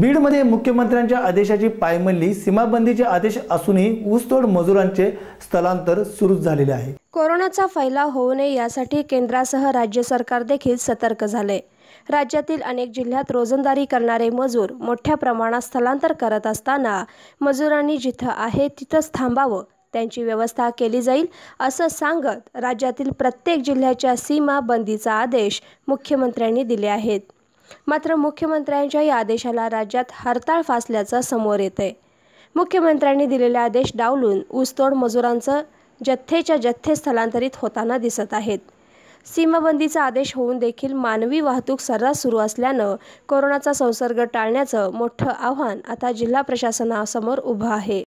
बीडमध्ये मुख्यमंत्र्यांच्या आदेशाची पायमल्ली सीमाबंदीचे आदेश असूनही ऊसतोड मजुरांचे स्थलांतर सुरू झालेले आहे कोरोनाचा फैलाव होऊ नये यासाठी केंद्रासह राज्य सरकार देखील सतर्क झाले राज्यातील अनेक जिल्ह्यात रोजंदारी करणारे मजूर मोठ्या प्रमाणात स्थलांतर करत असताना मजुरांनी जिथं आहे तिथंच थांबावं त्यांची व्यवस्था केली जाईल असं सांगत राज्यातील प्रत्येक जिल्ह्याच्या सीमा बंदीचा आदेश मुख्यमंत्र्यांनी दिले आहेत मात्र मुख्यमंत्र्यांच्या या आदेशाला राज्यात हरताळ फासल्याचं समोर येत आहे मुख्यमंत्र्यांनी दिलेले आदेश डावलून ऊसतोड मजुरांचं जथ्थेच्या जथ्थे स्थलांतरित होताना दिसत आहेत सीमाबंदीचा आदेश होऊन देखील मानवी वाहतूक सर्रास सुरू असल्यानं कोरोनाचा संसर्ग टाळण्याचं मोठं आव्हान आता जिल्हा प्रशासनासमोर उभं आहे